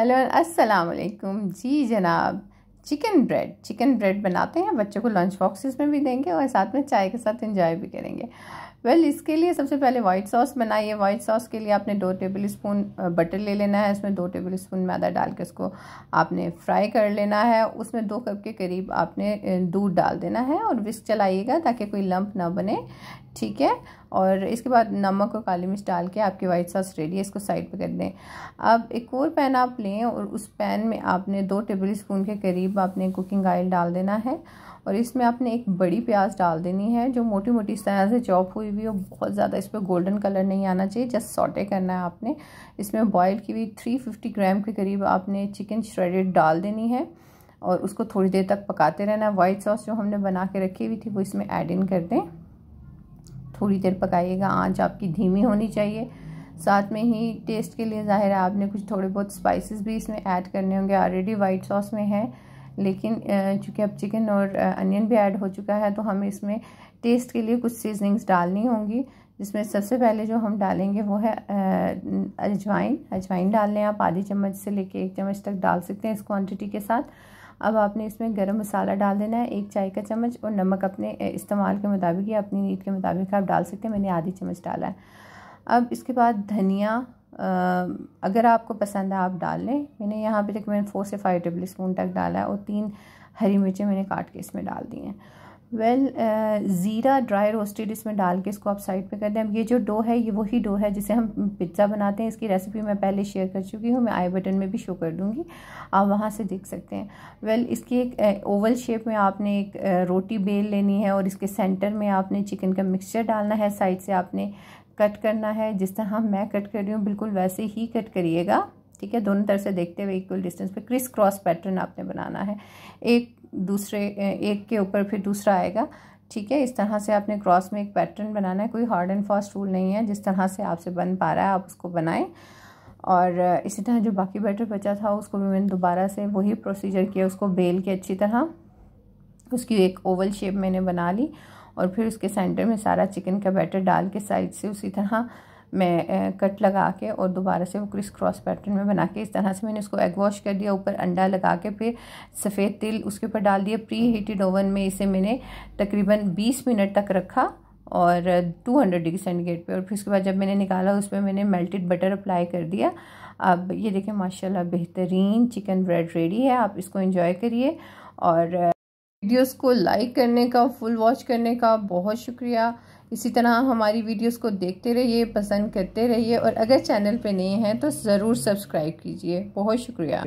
hello अस्सलाम वालेकुम जी जनाब चिकन ब्रेड चिकन ब्रेड बनाते हैं बच्चों को लंच बॉक्सेस में भी देंगे और साथ में चाय के साथ एंजॉय भी करेंगे वेल well, इसके लिए सबसे पहले वाइट सॉस बनाइए वाइट सॉस के लिए आपने दो टेबल स्पून बटर ले लेना है इसमें दो टेबल स्पून मैदा डाल के उसको आपने फ्राई कर लेना है उसमें दो कप के करीब आपने दूध डाल देना है और विस्क चलाइएगा ताकि कोई लंप ना बने ठीक है और इसके बाद नमक और काली मिर्च डाल के आपकी वाइट सॉस रेडी है इसको साइड पर कर दें अब एक और पैन आप लें और उस पैन में आपने दो टेबल स्पून के करीब आपने कुकिंग ऑयल डाल देना है और इसमें आपने एक बड़ी प्याज डाल देनी है जो मोटी मोटी इस तरह से चॉप हुई हुई हो बहुत ज़्यादा इस पर गोल्डन कलर नहीं आना चाहिए जस्ट सॉटे करना है आपने इसमें बॉयल की हुई 350 ग्राम के करीब आपने चिकन श्रेडेड डाल देनी है और उसको थोड़ी देर तक पकाते रहना है वाइट सॉस जो हमने बना के रखी हुई थी वो इसमें ऐड इन कर दें थोड़ी देर पकाइएगा आंच आपकी धीमी होनी चाहिए साथ में ही टेस्ट के लिए ज़ाहिर है आपने कुछ थोड़े बहुत स्पाइसेस भी इसमें ऐड करने होंगे ऑलरेडी वाइट सॉस में है लेकिन चूँकि अब चिकन और अनियन भी ऐड हो चुका है तो हमें इसमें टेस्ट के लिए कुछ सीजनिंग्स डालनी होंगी जिसमें सबसे पहले जो हम डालेंगे वो है अजवाइन अजवाइन डाल लें आप आधी चम्मच से लेके एक चम्मच तक डाल सकते हैं इस क्वांटिटी के साथ अब आपने इसमें गर्म मसाला डाल देना है एक चाय का चम्मच और नमक अपने इस्तेमाल के मुताबिक या अपनी नीड के मुताबिक आप डाल सकते हैं मैंने आधी चम्मच डाला है अब इसके बाद धनिया अगर आपको पसंद है आप डाल लें मैंने यहाँ पे तक मैंने फोर से फाइव टेबल स्पून तक डाला है और तीन हरी मिर्चें मैंने काट के इसमें डाल दी हैं वेल well, ज़ीरा ड्राई रोस्टेड इसमें डाल के इसको आप साइड पे कर दें अब ये जो डो है ये वही डो है जिसे हम पिज्ज़ा बनाते हैं इसकी रेसिपी मैं पहले शेयर कर चुकी हूँ मैं आई बटन में भी शो कर दूँगी आप वहाँ से देख सकते हैं वेल well, इसकी एक ओवल uh, शेप में आपने एक रोटी uh, बेल लेनी है और इसके सेंटर में आपने चिकन का मिक्सचर डालना है साइड से आपने कट करना है जिस तरह मैं कट कर रही हूँ बिल्कुल वैसे ही कट करिएगा ठीक है दोनों तरफ से देखते हुए इक्वल डिस्टेंस पे क्रिस क्रॉस पैटर्न आपने बनाना है एक दूसरे एक के ऊपर फिर दूसरा आएगा ठीक है इस तरह से आपने क्रॉस में एक पैटर्न बनाना है कोई हार्ड एंड फास्ट रूल नहीं है जिस तरह से आपसे बन पा रहा है आप उसको बनाएं और इसी तरह जो बाकी बैटर बचा था उसको भी मैंने दोबारा से वही प्रोसीजर किया उसको बेल के अच्छी तरह उसकी एक ओवल शेप मैंने बना ली और फिर उसके सेंटर में सारा चिकन का बैटर डाल के साइड से उसी तरह मैं कट लगा के और दोबारा से वो क्रिस क्रॉस पैटर्न में बना के इस तरह से मैंने उसको एग वॉश कर दिया ऊपर अंडा लगा के फिर सफ़ेद तिल उसके ऊपर डाल दिया प्री हीटेड ओवन में इसे मैंने तकरीबन बीस मिनट तक रखा और 200 डिग्री सेंटीग्रेड पे और फिर उसके बाद जब मैंने निकाला उस पर मैंने मेल्टेड बटर अप्लाई कर दिया अब ये देखें माशा बेहतरीन चिकन ब्रेड रेडी है आप इसको इंजॉय करिए और वीडियोज़ को लाइक करने का फुल वॉच करने का बहुत शुक्रिया इसी तरह हमारी वीडियोस को देखते रहिए पसंद करते रहिए और अगर चैनल पे नए हैं तो ज़रूर सब्सक्राइब कीजिए बहुत शुक्रिया